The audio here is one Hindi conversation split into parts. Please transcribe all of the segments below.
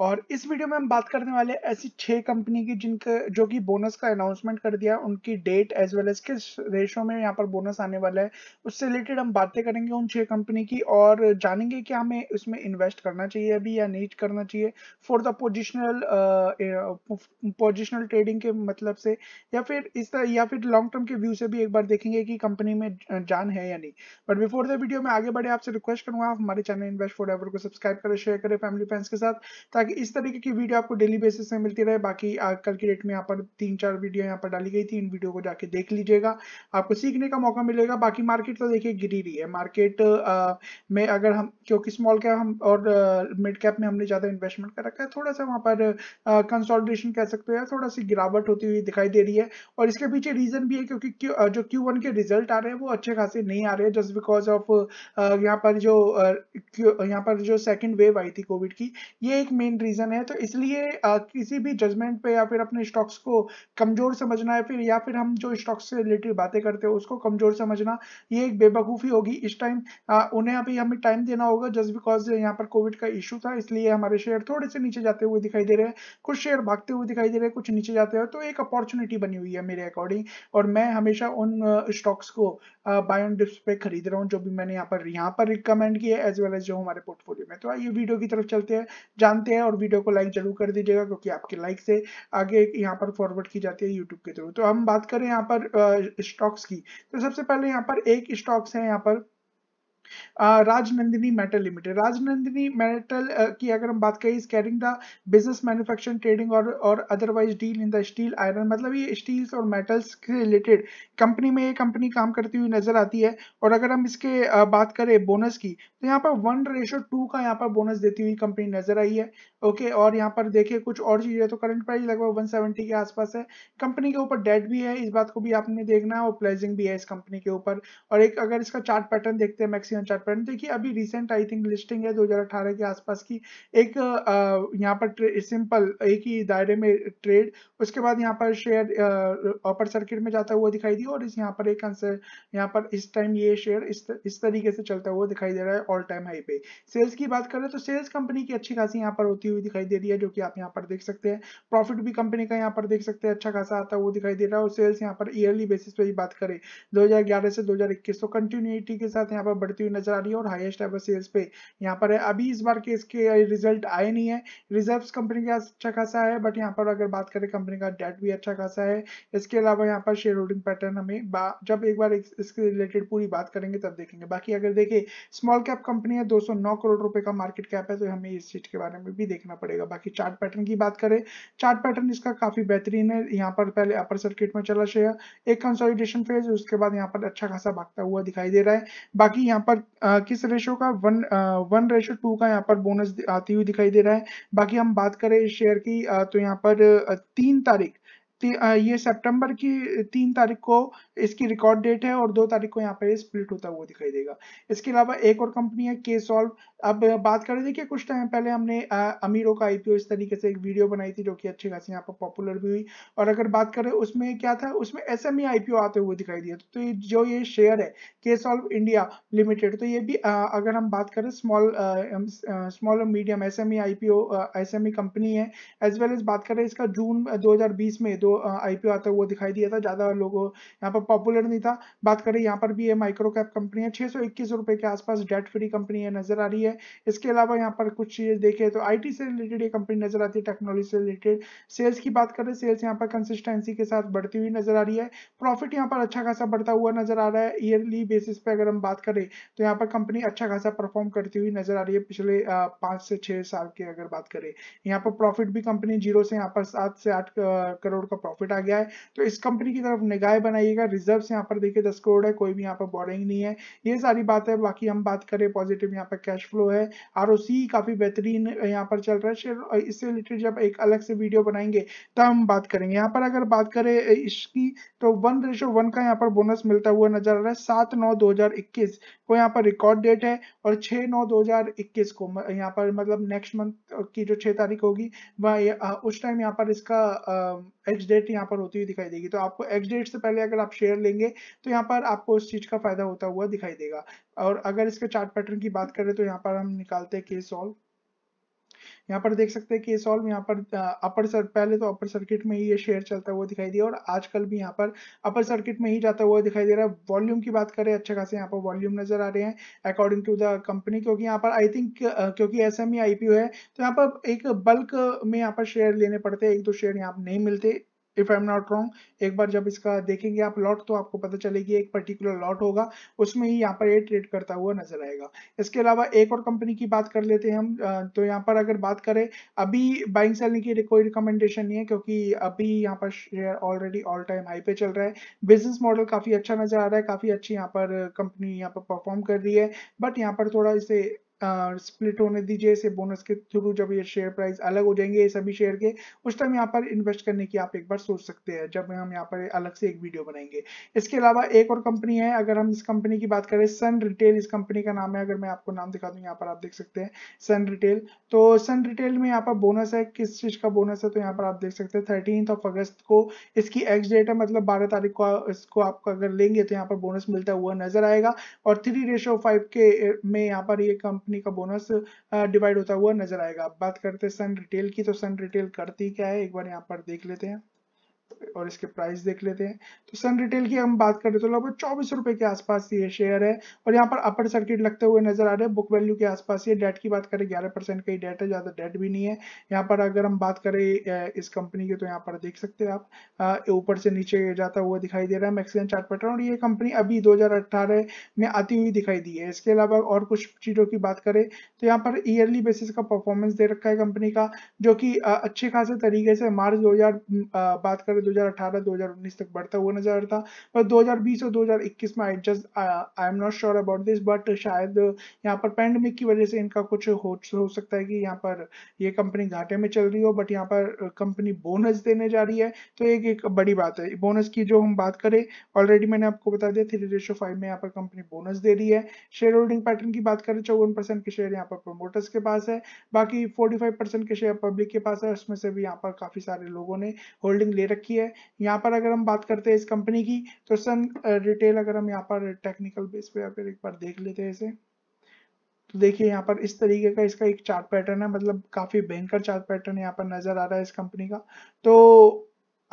और इस वीडियो में हम बात करने वाले ऐसी छह कंपनी की जिनके जो कि बोनस का अनाउंसमेंट कर दिया उनकी डेट एज वेल एज किस रेशो में यहाँ पर बोनस आने वाला है उससे रिलेटेड हम बातें करेंगे उन छह कंपनी की और जानेंगे कि हमें उसमें इन्वेस्ट करना चाहिए अभी या नहीं करना चाहिए for the positional positional trading के मतलब से या फिर इस तरह या फिर लॉन्ग टर्म के व्यू से भी एक बार देखेंगे कि कंपनी में जान है या नहीं बट बिफोर द वीडियो में आगे बढ़े आपसे रिक्वेस्ट करूंगा हमारे चैनल इन्वेस्ट फॉर को सब्सक्राइब करें शेयर करें फैमिली फ्रेंड्स के साथ ताकि ताकि इस तरीके की वीडियो आपको डेली बेसिस में मिलती रहे बाकी कल की डेट में यहाँ पर तीन चार वीडियो यहाँ पर डाली गई थी इन वीडियो को जाके देख लीजिएगा आपको सीखने का मौका मिलेगा बाकी मार्केट तो देखिए गिरी रही है मार्केट में अगर हम क्योंकि स्मॉल कैप हम और मिड कैप में हमने ज़्यादा इन्वेस्टमेंट कर रखा है थोड़ा सा वहाँ पर कंसोलिडेशन कह सकते हैं थोड़ा सी गिरावट होती हुई दिखाई दे रही है और इसके पीछे रीज़न भी है क्योंकि जो क्यू के रिजल्ट आ रहे हैं वो अच्छे खासे नहीं आ रहे हैं जस्ट बिकॉज ऑफ यहाँ पर जो यहाँ पर जो सेकेंड वेव आई थी कोविड की ये एक मेन मेन रीजन है तो इसलिए किसी भी जजमेंट पे या फिर अपने स्टॉक्स को कमजोर समझना है फिर या फिर हम जो स्टॉक्स से रिलेटेड बातें करते हैं उसको कमजोर समझना ये एक बेबकूफी होगी इस टाइम उन्हें अभी हमें टाइम देना होगा जस्ट बिकॉज यहाँ पर कोविड का इशू था इसलिए हमारे शेयर थोड़े से नीचे जाते हुए दिखाई दे रहे हैं कुछ शेयर भागते हुए दिखाई दे रहे हैं कुछ नीचे जाते हुए तो एक अपॉर्चुनिटी बनी हुई है मेरे अकॉर्डिंग और मैं हमेशा उन स्टॉक्स को बाय ऑन डिप्स पे खरीद रहा हूँ जो भी मैंने यहाँ पर यहाँ पर रिकमेंड किया एज वेल एज जो हमारे पोर्टफोलियो में तो आइए वीडियो की तरफ चलते हैं जानते हैं और वीडियो को लाइक जरूर कर दीजिएगा क्योंकि आपके लाइक से आगे यहाँ पर फॉरवर्ड की जाती है यूट्यूब के थ्रू तो हम बात करें यहाँ पर स्टॉक्स की तो सबसे पहले यहाँ पर एक स्टॉक्स है यहाँ पर Rajnandini metal limited Rajnandini metal की अगर हम बात करें is carrying the business manufacturing trading और और otherwise deal in the steel iron मतलब ये स्टील्स और मेटल्स के रिलेटेड कंपनी में ये कंपनी काम करती हुई नजर आती है और अगर हम इसके बात करें बोनस की तो यहाँ पर वन रेशो टू का यहाँ पर बोनस देती हुई कंपनी नजर आई है ओके और यहाँ पर देखिए कुछ और चीजें तो करंट प्राइस लगभग वन के आसपास है कंपनी के ऊपर डेट भी है इस बात को भी आपने देखना है और प्लेजिंग भी है इस कंपनी के ऊपर और एक अगर इसका चार्ट पैटर्न देखते हैं मैक्सिम एक्सीडेंट चार्ट पैटर्न देखिए अभी रिसेंट आई थिंक लिस्टिंग है 2018 के आसपास की एक यहाँ पर सिंपल एक ही दायरे में ट्रेड उसके बाद यहाँ पर शेयर अपर सर्किट में जाता हुआ दिखाई दी और इस यहाँ पर एक आंसर यहाँ पर इस टाइम ये शेयर इस इस तरीके से चलता हुआ दिखाई दे रहा है ऑल टाइम हाई पे सेल्स की बात करें तो सेल्स कंपनी की अच्छी खासी यहाँ पर होती हुई दिखाई दे रही है जो कि आप यहाँ पर देख सकते हैं प्रॉफिट भी कंपनी का यहाँ पर देख सकते हैं अच्छा खासा आता हुआ दिखाई दे रहा है और सेल्स यहाँ पर ईयरली बेसिस पे ही बात करें 2011 से 2021 तो कंटिन्यूटी के साथ यहाँ पर बढ़ती पॉजिटिव नजर आ रही है और हाईएस्ट एवर सेल्स पे यहाँ पर है अभी इस बार के इसके रिजल्ट आए नहीं है रिजर्व कंपनी का अच्छा खासा है बट यहाँ पर अगर बात करें कंपनी का डेट भी अच्छा खासा है इसके अलावा यहाँ पर शेयर होल्डिंग पैटर्न हमें जब एक बार इसके रिलेटेड पूरी बात करेंगे तब देखेंगे बाकी अगर देखे स्मॉल कैप कंपनी है दो करोड़ रुपए का मार्केट कैप है तो हमें इस चीज के बारे में भी देखना पड़ेगा बाकी चार्ट पैटर्न की बात करें चार्ट पैटर्न इसका काफी बेहतरीन है यहाँ पर पहले अपर सर्किट में चला शेयर एक कंसोलिडेशन फेज उसके बाद यहाँ पर अच्छा खासा भागता हुआ दिखाई दे रहा है बाकी यहाँ पर पर आ, किस रेशो का वन आ, वन रेशो टू का यहाँ पर बोनस आती हुई दिखाई दे रहा है बाकी हम बात करें इस शेयर की आ, तो यहाँ पर तीन तारीख ये सितंबर की तीन तारीख को इसकी रिकॉर्ड डेट है और दो तारीख को यहाँ पे स्प्लिट होता हुआ दिखाई देगा इसके अलावा एक और कंपनी है के सॉल्व अब बात करें देखिए कुछ टाइम पहले हमने अमीरों का आईपीओ इस तरीके से एक वीडियो बनाई थी जो कि अच्छी खासी यहाँ पर पॉपुलर भी हुई और अगर बात करें उसमें क्या था उसमें एस एम e आते हुए दिखाई दिया तो, जो ये शेयर है के सॉल्व इंडिया लिमिटेड तो ये भी अगर हम बात करें स्मॉल स्मॉल और मीडियम एस एम कंपनी है एज वेल एज बात करें इसका जून दो में जो आईपीओ आता है वो दिखाई दिया था ज़्यादा लोगों यहाँ पर पॉपुलर नहीं था बात करें यहाँ पर भी ये माइक्रो कैप कंपनी है छः रुपए के आसपास डेट फ्री कंपनी है नजर आ रही है इसके अलावा यहाँ पर कुछ चीज़ देखे तो आई से रिलेटेड ये कंपनी नजर आती है टेक्नोलॉजी से रिलेटेड सेल्स की बात करें सेल्स यहाँ पर कंसिस्टेंसी के साथ बढ़ती हुई नजर आ रही है प्रॉफिट यहाँ पर अच्छा खासा बढ़ता हुआ नजर आ रहा है ईयरली बेसिस पे अगर हम बात करें तो यहाँ पर कंपनी अच्छा खासा परफॉर्म करती हुई नजर आ रही है पिछले पांच से छह साल की अगर बात करें यहाँ पर प्रॉफिट भी कंपनी जीरो से यहाँ पर सात से आठ करोड़ का प्रॉफिट आ गया है तो इस कंपनी की तरफ निगाह बनाइएगा रिजर्व यहाँ पर देखिए दस करोड़ है कोई भी यहाँ पर बोरिंग नहीं है ये सारी बात है बाकी हम बात करें पॉजिटिव यहाँ पर कैश फ्लो है आर काफी बेहतरीन यहाँ पर चल रहा है इससे रिलेटेड जब एक अलग से वीडियो बनाएंगे तब हम बात करेंगे यहाँ पर अगर बात करें इसकी तो वन रेशो वन का यहाँ पर बोनस मिलता हुआ नजर आ रहा है सात नौ दो हजार इक्कीस को यहाँ पर रिकॉर्ड डेट है और 6 नौ 2021 को यहाँ पर मतलब नेक्स्ट मंथ की जो 6 तारीख होगी वह उस टाइम यहाँ पर इसका एक्स डेट यहाँ पर होती हुई दिखाई देगी तो आपको एक्स डेट से पहले अगर आप शेयर लेंगे तो यहाँ पर आपको उस चीज का फायदा होता हुआ दिखाई देगा और अगर इसके चार्ट पैटर्न की बात करें तो यहाँ पर हम निकालते हैं के सॉल्व यहाँ पर देख सकते हैं के सॉल्व यहाँ पर अपर सर पहले तो अपर सर्किट में ही ये शेयर चलता हुआ दिखाई दिया और आजकल भी यहाँ पर अपर सर्किट में ही जाता हुआ दिखाई दे रहा है वॉल्यूम की बात करें अच्छे खासे यहाँ पर वॉल्यूम नजर आ रहे हैं अकॉर्डिंग टू द कंपनी क्योंकि यहाँ पर आई थिंक क्योंकि एस एम e है तो यहाँ पर एक बल्क में यहाँ पर शेयर लेने पड़ते हैं एक दो शेयर यहाँ पर नहीं मिलते if I am not wrong एक बार जब इसका देखेंगे आप लॉट तो आपको पता चलेगी एक पर्टिकुलर लॉट होगा उसमें ही यहाँ पर ये ट्रेड करता हुआ नजर आएगा इसके अलावा एक और कंपनी की बात कर लेते हैं हम तो यहाँ पर अगर बात करें अभी बाइंग सेलिंग की कोई रिकमेंडेशन नहीं है क्योंकि अभी यहाँ पर share already all time high पे चल रहा है बिजनेस मॉडल काफी अच्छा नजर आ रहा है काफी अच्छी यहाँ पर कंपनी यहाँ पर परफॉर्म कर रही है बट यहाँ पर थोड़ा इसे स्प्लिट होने दीजिए इसे बोनस के थ्रू जब ये शेयर प्राइस अलग हो जाएंगे ये सभी शेयर के उस टाइम यहाँ पर इन्वेस्ट करने की आप एक बार सोच सकते हैं जब हम यहाँ पर अलग से एक वीडियो बनाएंगे इसके अलावा एक और कंपनी है अगर हम इस कंपनी की बात करें सन रिटेल इस कंपनी का नाम है अगर मैं आपको नाम दिखा दूँ यहाँ पर आप देख सकते हैं सन रिटेल तो सन रिटेल में यहाँ पर बोनस है किस चीज़ का बोनस है तो यहाँ पर आप देख सकते हैं थर्टीन ऑफ अगस्त को इसकी एक्स डेट है मतलब बारह तारीख को इसको आपको अगर लेंगे तो यहाँ पर बोनस मिलता हुआ नजर आएगा और थ्री रेशो फाइव के में यहाँ पर ये कंपनी कंपनी का बोनस डिवाइड होता हुआ नजर आएगा अब बात करते हैं सन रिटेल की तो सन रिटेल करती क्या है एक बार यहाँ पर देख लेते हैं और इसके प्राइस देख लेते हैं तो सन रिटेल की हम बात करें तो लगभग चौबीस रुपए के आसपास ये शेयर है और यहाँ पर अपर सर्किट लगते हुए नजर आ रहे हैं बुक वैल्यू के आसपास ये डेट की बात करें ग्यारह परसेंट का ही डेट है ज्यादा डेट भी नहीं है यहाँ पर अगर हम बात करें इस कंपनी की तो यहाँ पर देख सकते हैं आप ऊपर से नीचे जाता हुआ दिखाई दे रहा है मैक्सिकन चार्ट पैटर्न और ये कंपनी अभी दो में आती हुई दिखाई दी है इसके अलावा और कुछ चीजों की बात करें तो यहाँ पर ईयरली बेसिस का परफॉर्मेंस दे रखा है कंपनी का जो की अच्छे खासे तरीके से मार्च दो बात करें भी 2018-2019 तक बढ़ता हुआ नजर आता रहा था पर 2020 और 2021 में I just I am not sure about this but शायद यहाँ पर पैंडमिक की वजह से इनका कुछ हो, हो सकता है कि यहाँ पर ये कंपनी घाटे में चल रही हो बट यहाँ पर कंपनी बोनस देने जा रही है तो एक एक बड़ी बात है बोनस की जो हम बात करें ऑलरेडी मैंने आपको बता दिया थ्री रेशो फाइव में यहाँ पर कंपनी बोनस दे रही है शेयर होल्डिंग पैटर्न की बात करें चौवन परसेंट के शेयर यहाँ पर प्रमोटर्स के पास है बाकी फोर्टी फाइव परसेंट के शेयर पब्लिक के पास है उसमें से भी यहाँ पर काफी सारे लोगों ने होल्डिंग ले रखी रखी है यहाँ पर अगर हम बात करते हैं इस कंपनी की तो सन रिटेल अगर हम यहाँ पर टेक्निकल बेस पे अगर एक बार देख लेते हैं इसे तो देखिए यहाँ पर इस तरीके का इसका एक चार्ट पैटर्न है मतलब काफी भयंकर चार्ट पैटर्न यहाँ पर नजर आ रहा है इस कंपनी का तो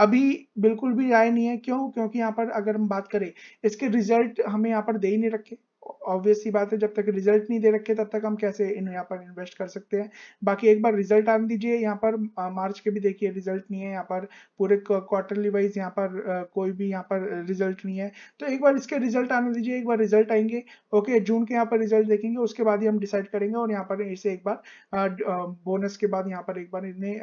अभी बिल्कुल भी राय नहीं है क्यों क्योंकि यहाँ पर अगर हम बात करें इसके रिजल्ट हमें यहाँ पर दे ही नहीं रखे ऑब्वियस ही बात है जब तक रिजल्ट नहीं दे रखे तब तक हम कैसे इन यहाँ पर इन्वेस्ट कर सकते हैं बाकी एक बार रिजल्ट आने दीजिए यहाँ पर मार्च के भी देखिए रिजल्ट नहीं है यहाँ पर पूरे क्वार्टरली वाइज यहाँ पर कोई भी यहाँ पर रिजल्ट नहीं है तो एक बार इसके रिजल्ट आने दीजिए एक बार रिजल्ट आएंगे ओके जून के यहाँ पर रिजल्ट देखेंगे उसके बाद ही हम डिसाइड करेंगे और यहाँ पर इसे एक बार बोनस के बाद यहाँ पर एक बार इन्हें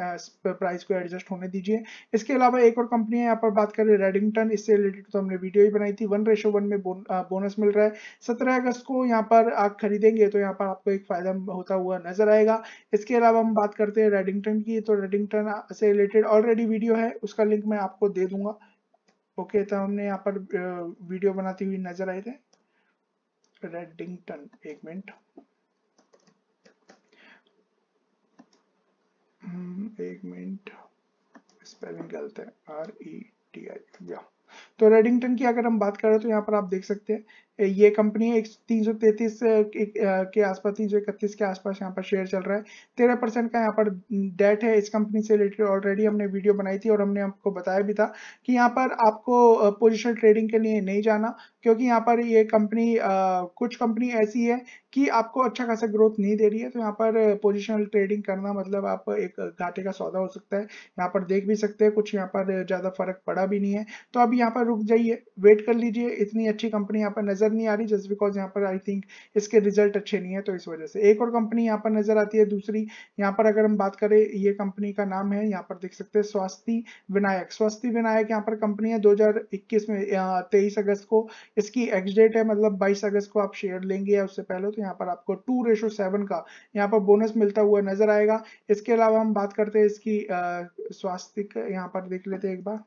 प्राइस को एडजस्ट होने दीजिए इसके अलावा एक और कंपनी है यहाँ पर बात करें रेडिंगटन इससे रिलेटेड तो हमने वीडियो ही बनाई थी वन रेशो वन में बोनस मिल रहा है सत्रह अगस्त को यहाँ पर आप खरीदेंगे तो यहाँ पर आपको एक फायदा होता हुआ नजर आएगा इसके अलावा हम बात करते हैं रेडिंगटन की तो रेडिंगटन से रिलेटेड ऑलरेडी वीडियो है उसका लिंक मैं आपको दे दूंगा ओके तो हमने यहाँ पर वीडियो बनाती हुई नजर आए थे रेडिंगटन एक मिनट हम्म, एक मिनट स्पेलिंग गलत है आर ई टी आई या तो रेडिंगटन की अगर हम बात करें तो यहाँ पर आप देख सकते हैं ये कंपनी एक तीन सौ तैतीस के आसपास तीन सौ इकतीस के आसपास यहाँ पर शेयर चल रहा है तेरह परसेंट का यहाँ पर डेट है इस कंपनी से रिलेटेड ऑलरेडी हमने वीडियो बनाई थी और हमने आपको बताया भी था कि यहाँ पर आपको पोजिशनल ट्रेडिंग के लिए नहीं जाना क्योंकि यहाँ पर ये कंपनी कुछ कंपनी ऐसी है कि आपको अच्छा खासा ग्रोथ नहीं दे रही है तो यहाँ पर पोजिशनल ट्रेडिंग करना मतलब आप एक घाटे का सौदा हो सकता है यहाँ पर देख भी सकते हैं कुछ यहाँ पर ज़्यादा फर्क पड़ा भी नहीं है तो अब यहाँ पर रुक जाइए वेट कर लीजिए इतनी अच्छी कंपनी यहाँ पर नज़र नजर नहीं आ रही जस्ट बिकॉज यहाँ पर आई थिंक इसके रिजल्ट अच्छे नहीं है तो इस वजह से एक और कंपनी यहाँ पर नजर आती है दूसरी यहाँ पर अगर हम बात करें ये कंपनी का नाम है यहाँ पर देख सकते हैं स्वास्थ्य विनायक स्वास्थ्य विनायक यहाँ पर कंपनी है दो में तेईस अगस्त को इसकी एक्स डेट है मतलब बाईस अगस्त को आप शेयर लेंगे या उससे पहले तो यहाँ पर आपको टू रेशो सेवन का यहाँ पर बोनस मिलता हुआ नजर आएगा इसके अलावा हम बात करते हैं इसकी स्वास्थ्य यहाँ पर देख लेते हैं एक बार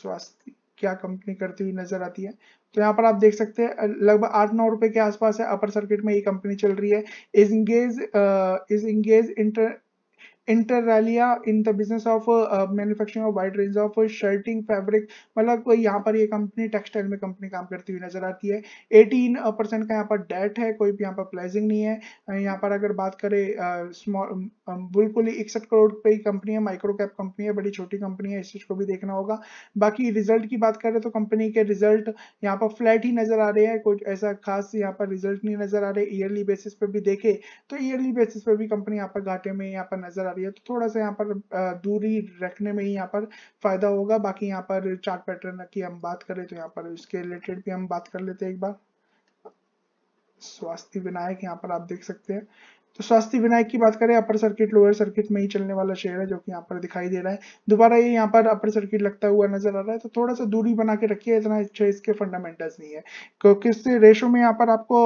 स्वास्थ्य क्या कंपनी करती हुई नजर आती है तो यहाँ पर आप देख सकते हैं लगभग आठ नौ रुपए के आसपास है अपर सर्किट में ये कंपनी चल रही है is engage is engage inter inter रैलिया in the business of manufacturing of wide range of shirting fabric मतलब कोई यहाँ पर ये कंपनी टेक्सटाइल में कंपनी काम करती हुई नजर आती है 18 परसेंट uh, का यहाँ पर डेट है कोई भी यहाँ पर प्लाइजिंग नहीं है यहाँ पर अगर बात करें स्मॉल बिल्कुल ही इकसठ करोड़ पे ही कंपनी है माइक्रो कैप कंपनी है बड़ी छोटी कंपनी है इस चीज को भी देखना होगा बाकी रिजल्ट की बात करें तो कंपनी के रिजल्ट यहाँ पर फ्लैट ही नजर आ रहे हैं कुछ ऐसा खास यहाँ पर रिजल्ट नहीं नजर आ रहे ईयरली बेसिस पर भी देखे तो ईयरली बेसिस पर भी कंपनी यहाँ पर घाटे में यहाँ पर नजर आ रही है तो थोड़ा सा यहाँ पर दूरी रखने में ही यहाँ पर फायदा होगा बाकी यहाँ पर चार्ट पैटर्न की हम बात करें तो यहाँ पर इसके रिलेटेड भी हम बात कर लेते हैं एक बार स्वास्थ्य विनायक यहाँ पर आप देख सकते हैं तो स्वास्थ्य विनायक की बात करें अपर सर्किट लोअर सर्किट में ही चलने वाला शेयर है जो कि यहाँ पर दिखाई दे रहा है दोबारा ये यह यहाँ पर अपर सर्किट लगता हुआ नजर आ रहा है तो थोड़ा सा दूरी बना के रखिए इतना अच्छा इसके फंडामेंटल्स नहीं है क्योंकि रेशो में यहाँ पर आपको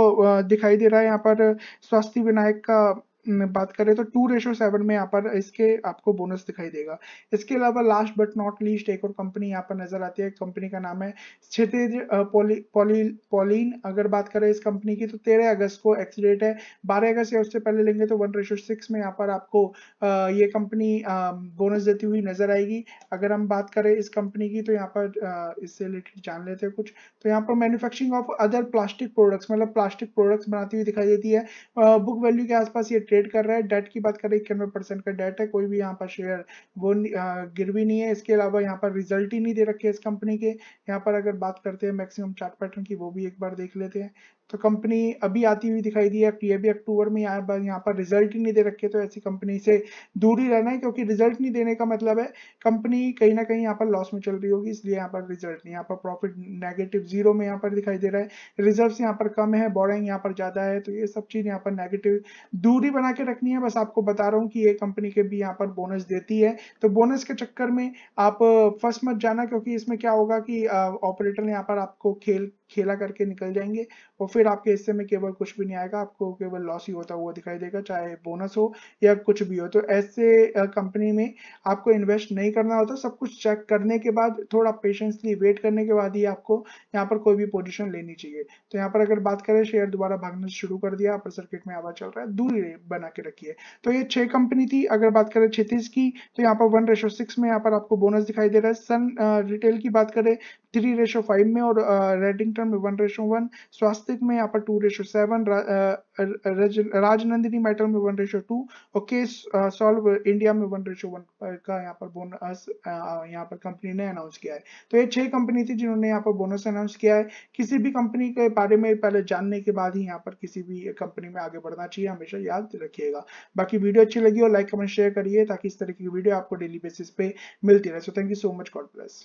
दिखाई दे रहा है यहाँ पर स्वास्थ्य विनायक का बात करें तो टू रेशो सेवन में यहाँ पर इसके आपको बोनस दिखाई देगा इसके अलावा लास्ट बट नॉट लीस्ट एक और कंपनी यहाँ पर नजर आती है कंपनी का नाम है क्षितिज पॉली पॉलिन अगर बात करें इस कंपनी की तो तेरह अगस्त को एक्सीडेट है बारह अगस्त या उससे पहले लेंगे तो वन रेशो सिक्स में यहाँ पर आपको ये कंपनी बोनस देती हुई नजर आएगी अगर हम बात करें इस कंपनी की तो यहाँ पर इससे रिलेटेड जान लेते हैं कुछ तो यहाँ पर manufacturing of other plastic products मतलब प्लास्टिक प्रोडक्ट्स बनाती हुई दिखाई देती है बुक वैल्यू के आसपास ये ट्रेड कर रहा है डेट की बात करें इक्यानवे परसेंट का डेट है कोई भी यहाँ पर शेयर वो गिरवी नहीं है इसके अलावा यहाँ पर रिजल्ट ही नहीं दे रखे इस कंपनी के यहाँ पर अगर बात करते हैं मैक्सिमम चार्ट पैटर्न की वो भी एक बार देख लेते हैं तो कंपनी अभी आती हुई दिखाई दी है ये भी अक्टूबर में यहाँ यहाँ पर रिजल्ट ही नहीं दे रखे तो ऐसी कंपनी से दूर ही रहना है क्योंकि रिजल्ट नहीं देने का मतलब है कंपनी कहीं ना कहीं यहाँ पर लॉस में चल रही होगी इसलिए यहाँ पर रिजल्ट नहीं यहाँ पर प्रॉफिट नेगेटिव जीरो में यहाँ पर दिखाई दे रहा है रिजर्व यहाँ पर कम है बोरिंग यहाँ पर ज्यादा है तो ये सब चीज यहाँ पर नेगेटिव दूरी बना के रखनी है बस आपको बता रहा हूँ कि ये कंपनी के भी यहाँ पर बोनस देती है तो बोनस के चक्कर में आप फर्स्ट मत जाना क्योंकि इसमें क्या होगा कि ऑपरेटर यहाँ पर आपको खेल खेला करके निकल जाएंगे और फिर आपके हिस्से में केवल कुछ भी नहीं आएगा आपको केवल लॉस ही होता हुआ दिखाई देगा चाहे बोनस हो या कुछ भी हो तो ऐसे कंपनी में आपको इन्वेस्ट नहीं करना होता सब कुछ चेक करने के बाद थोड़ा पेशेंसली वेट करने के बाद ही आपको यहाँ पर कोई भी पोजिशन लेनी चाहिए तो यहाँ पर अगर बात करें शेयर दोबारा भागना शुरू कर दिया अपर सर्किट में आवाज चल रहा है दूरी बना के रखिए तो ये छह कंपनी थी अगर बात करें छत्तीस की तो यहाँ पर वन रेशो सिक्स में यहाँ पर आपको बोनस दिखाई दे रहा है सन रिटेल की बात करें थ्री रेशो फाइव में और रेडिंगटन uh, में वन रेशो वन स्वास्तिक में यहाँ पर two ratio seven Rajnandini metal में वन रेशो टू और केस सॉल्व इंडिया में वन रेशो वन का यहाँ पर बोनस uh, uh, यहाँ पर कंपनी ने अनाउंस किया है तो ये छह कंपनी थी जिन्होंने यहाँ पर बोनस अनाउंस किया है किसी भी कंपनी के बारे में पहले जानने के बाद ही यहाँ पर किसी भी कंपनी में आगे बढ़ना चाहिए हमेशा याद रखिएगा बाकी वीडियो अच्छी लगी हो लाइक कमेंट शेयर करिए ताकि इस तरह की वीडियो आपको डेली बेसिस पे मिलती रहे so thank you so much God bless